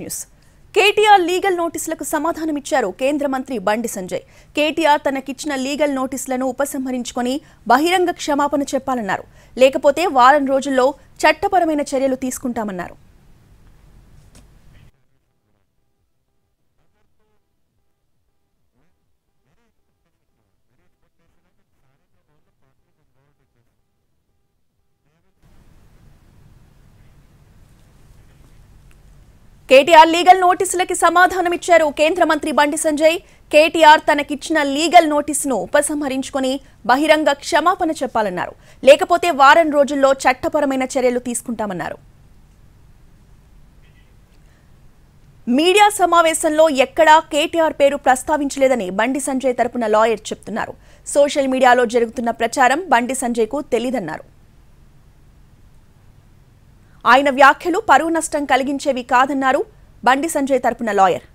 next news KTR legal నోటీసులకు సమాధానమిచ్చారు కేంద్ర మంత్రి బండి సంజయ్ కేటీఆర్ తనకిచ్చిన లీగల్ నోటీసులను ఉపసంహరించుకొని బహిరంగ క్షమాపణ చెప్పాలన్నారు లేకపోతే వారం రోజుల్లో చట్టపరమైన చర్యలు తీసుకుంటామన్నారు కేటీఆర్ లీగల్ నోటీసులకి సమాధానమిచ్చారు కేంద్ర మంత్రి బండి సంజయ్ కేటీఆర్ తనకిచ్చిన లీగల్ నోటీసును ఉపసంహరించుకుని బహిరంగ క్షమాపణ చెప్పాలన్నారు లేకపోతే వారం రోజుల్లో చట్టపరమైన చర్యలు తీసుకుంటామన్నారు మీడియా సమావేశంలో ఎక్కడా కేటీఆర్ పేరు ప్రస్తావించలేదని బండి సంజయ్ తరపున లాయర్ చెప్తున్నారు సోషల్ మీడియాలో జరుగుతున్న ప్రచారం బండి సంజయ్కు తెలీదన్నారు ఆయన వ్యాఖ్యలు పరువు నష్టం కలిగించేవి కాదన్నారు బండి సంజయ్ తరపున లాయర్